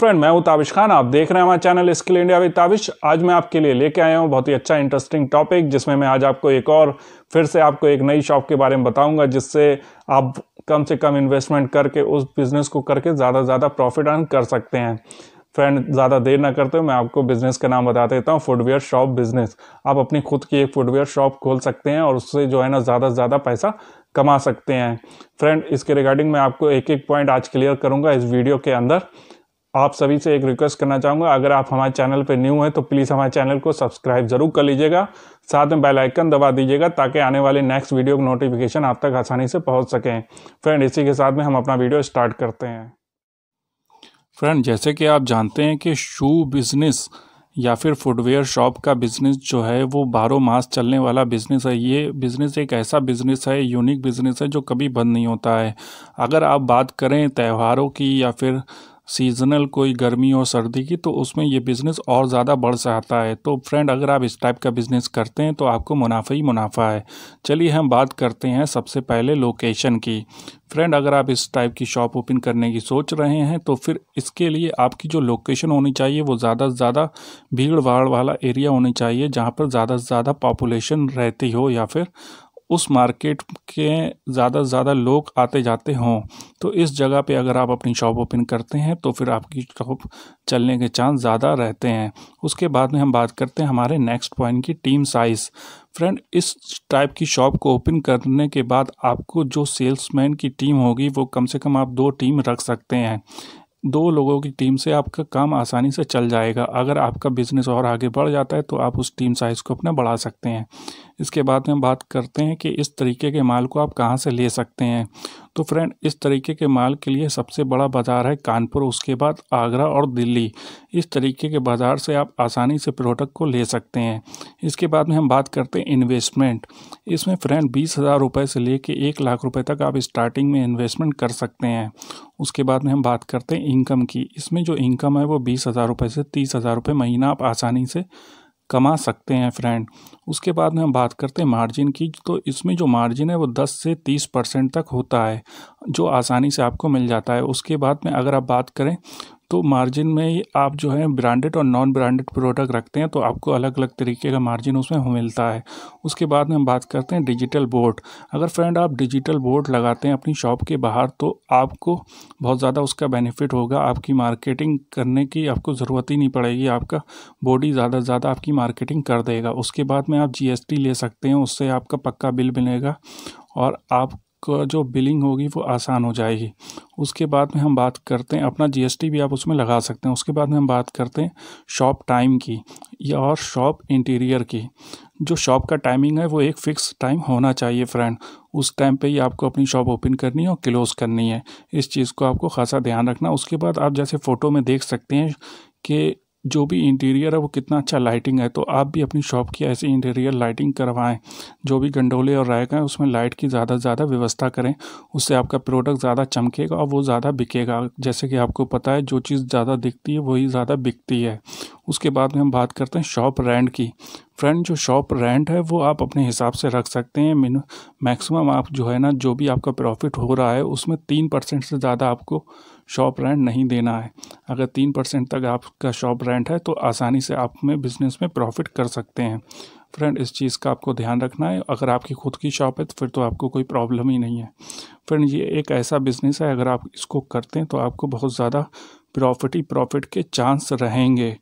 friend मैं हूं ताबिश खान आप देख रहे हैं हमारे चैनल स्किल इंडिया विद आज मैं आपके लिए लेके आया हूं बहुत ही अच्छा इंटरेस्टिंग टॉपिक जिसमें मैं आज आपको एक और फिर से आपको एक नई शॉप के बारे में बताऊंगा जिससे आप कम से कम इन्वेस्टमेंट करके उस बिज़नेस को करके ज़्यादा से ज़्यादा प्रॉफिट अर्न कर सकते हैं फ्रेंड ज़्यादा देर ना करते हुए मैं आपको बिज़नेस का नाम बता देता हूँ फुटवेयर शॉप बिज़नेस आप अपनी खुद की एक फुटवेयर शॉप खोल सकते हैं और उससे जो है ना ज़्यादा से ज़्यादा पैसा कमा सकते हैं फ्रेंड इसके रिगार्डिंग मैं आपको एक एक पॉइंट आज क्लियर करूँगा इस वीडियो के अंदर आप सभी से एक रिक्वेस्ट करना चाहूँगा अगर आप हमारे चैनल पर न्यू हैं तो प्लीज़ हमारे चैनल को सब्सक्राइब जरूर कर लीजिएगा साथ में बेल आइकन दबा दीजिएगा ताकि आने वाले नेक्स्ट वीडियो की नोटिफिकेशन आप तक आसानी से पहुँच सकें फ्रेंड इसी के साथ में हम अपना वीडियो स्टार्ट करते हैं फ्रेंड जैसे कि आप जानते हैं कि शू बिज़नेस या फिर फुटवेयर शॉप का बिज़नेस जो है वो बारह मास चलने वाला बिज़नेस है ये बिज़नेस एक ऐसा बिज़नेस है यूनिक बिज़नेस है जो कभी बंद नहीं होता है अगर आप बात करें त्योहारों की या फिर सीजनल कोई गर्मी और सर्दी की तो उसमें ये बिज़नेस और ज़्यादा बढ़ सकता है तो फ्रेंड अगर आप इस टाइप का बिज़नेस करते हैं तो आपको मुनाफा ही मुनाफा है चलिए हम बात करते हैं सबसे पहले लोकेशन की फ्रेंड अगर आप इस टाइप की शॉप ओपन करने की सोच रहे हैं तो फिर इसके लिए आपकी जो लोकेशन होनी चाहिए वो ज़्यादा से ज़्यादा भीड़ भाड़ वाला एरिया होनी चाहिए जहाँ पर ज़्यादा से ज़्यादा पॉपुलेशन रहती हो या फिर उस मार्केट के ज़्यादा से ज़्यादा लोग आते जाते हों तो इस जगह पे अगर आप अपनी शॉप ओपन करते हैं तो फिर आपकी शॉप चलने के चांस ज़्यादा रहते हैं उसके बाद में हम बात करते हैं हमारे नेक्स्ट पॉइंट की टीम साइज़ फ्रेंड इस टाइप की शॉप को ओपन करने के बाद आपको जो सेल्समैन की टीम होगी वो कम से कम आप दो टीम रख सकते हैं दो लोगों की टीम से आपका काम आसानी से चल जाएगा अगर आपका बिज़नेस और आगे बढ़ जाता है तो आप उस टीम साइज़ को अपना बढ़ा सकते हैं इसके बाद में बात करते हैं कि इस तरीके के माल को आप कहाँ से ले सकते हैं तो फ्रेंड इस तरीके के माल के लिए सबसे बड़ा बाज़ार है कानपुर उसके बाद आगरा और दिल्ली इस तरीके के बाज़ार से आप आसानी से प्रोडक्ट को ले सकते हैं इसके बाद में हम बात करते हैं इन्वेस्टमेंट इसमें फ्रेंड बीस हज़ार रुपये से ले कर एक लाख रुपये तक आप स्टार्टिंग में इन्वेस्टमेंट कर सकते हैं उसके बाद में हम बात करते हैं इनकम की इसमें जो इनकम है वो बीस हज़ार रुपये से तीस हज़ार रुपये महीना आप आसानी से कमा सकते हैं फ्रेंड उसके बाद में हम बात करते हैं मार्जिन की तो इसमें जो मार्जिन है वो 10 से 30 परसेंट तक होता है जो आसानी से आपको मिल जाता है उसके बाद में अगर आप बात करें तो मार्जिन में आप जो है ब्रांडेड और नॉन ब्रांडेड प्रोडक्ट रखते हैं तो आपको अलग अलग तरीके का मार्जिन उसमें मिलता है उसके बाद में हम बात करते हैं डिजिटल बोर्ड अगर फ्रेंड आप डिजिटल बोर्ड लगाते हैं अपनी शॉप के बाहर तो आपको बहुत ज़्यादा उसका बेनिफिट होगा आपकी मार्केटिंग करने की आपको ज़रूरत ही नहीं पड़ेगी आपका बोर्ड ही ज़्यादा से ज़्यादा आपकी मार्केटिंग कर देगा उसके बाद में आप जी ले सकते हैं उससे आपका पक्का बिल मिलेगा और आप जो बिलिंग होगी वो आसान हो जाएगी उसके बाद में हम बात करते हैं अपना जीएसटी भी आप उसमें लगा सकते हैं उसके बाद में हम बात करते हैं शॉप टाइम की या और शॉप इंटीरियर की जो शॉप का टाइमिंग है वो एक फ़िक्स टाइम होना चाहिए फ्रेंड उस टाइम पे ही आपको अपनी शॉप ओपन करनी है और क्लोज़ करनी है इस चीज़ को आपको खासा ध्यान रखना उसके बाद आप जैसे फ़ोटो में देख सकते हैं कि जो भी इंटीरियर है वो कितना अच्छा लाइटिंग है तो आप भी अपनी शॉप की ऐसी इंटीरियर लाइटिंग करवाएं जो भी गंडोले और रैक हैं उसमें लाइट की ज़्यादा से ज़्यादा व्यवस्था करें उससे आपका प्रोडक्ट ज़्यादा चमकेगा और वो ज़्यादा बिकेगा जैसे कि आपको पता है जो चीज़ ज़्यादा दिखती है वही ज़्यादा बिकती है उसके बाद में हम बात करते हैं शॉप रेंट की फ्रेंड जो शॉप रेंट है वो आप अपने हिसाब से रख सकते हैं मिन मैक्सिमम आप जो है ना जो भी आपका प्रॉफिट हो रहा है उसमें तीन परसेंट से ज़्यादा आपको शॉप रेंट नहीं देना है अगर तीन परसेंट तक आपका शॉप रेंट है तो आसानी से आप में बिज़नेस में प्रॉफिट कर सकते हैं फ्रेंड इस चीज़ का आपको ध्यान रखना है अगर आपकी खुद की शॉप है तो फिर तो आपको कोई प्रॉब्लम ही नहीं है फ्रेंड ये एक ऐसा बिज़नेस है अगर आप इसको करते हैं तो आपको बहुत ज़्यादा प्रॉफिट ही प्रॉफिट के चांस रहेंगे